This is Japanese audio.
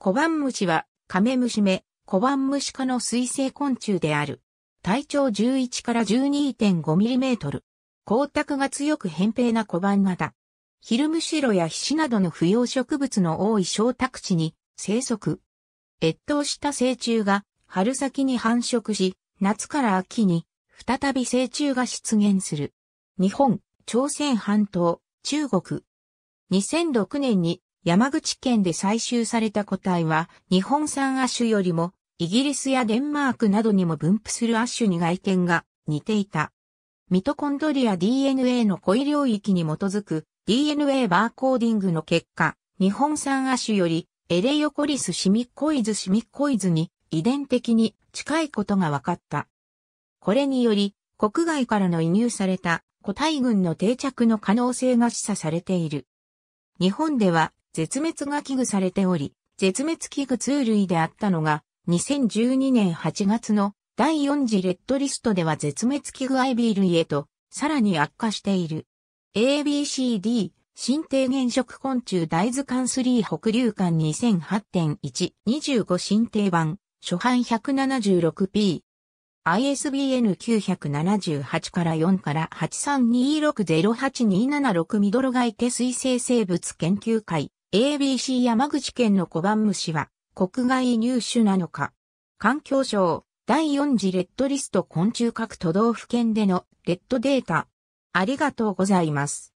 コバンムシは、カメムシ目、コバンムシ科の水生昆虫である。体長11から1 2 5トル。光沢が強く扁平な小判型。ヒルムシロやヒシなどの不要植物の多い小宅地に生息。越冬した成虫が春先に繁殖し、夏から秋に再び成虫が出現する。日本、朝鮮半島、中国。2006年に山口県で採集された個体は、日本産亜種よりも、イギリスやデンマークなどにも分布する亜種に外見が似ていた。ミトコンドリア DNA の固位領域に基づく DNA バーコーディングの結果、日本産亜種よりエレヨコリスシミッコイズシミッコイズに遺伝的に近いことが分かった。これにより、国外からの移入された個体群の定着の可能性が示唆されている。日本では絶滅が危惧されており、絶滅危惧通類であったのが、2012年8月の第4次レッドリストでは絶滅危惧 IB 類へと、さらに悪化している。ABCD、新低原色昆虫大図鑑3北流館2008.1、25新定版、初版 176P。ISBN 978から4から832608276ミドルガイテ水生生物研究会 ABC 山口県の小判虫は国外入手なのか。環境省第4次レッドリスト昆虫各都道府県でのレッドデータ。ありがとうございます。